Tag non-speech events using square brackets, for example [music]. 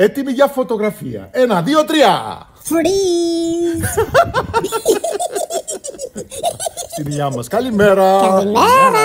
Έτοιμοι για φωτογραφία. Ένα, δύο, τρία. Freeze! [laughs] Στην μας. Καλημέρα. Καλημέρα.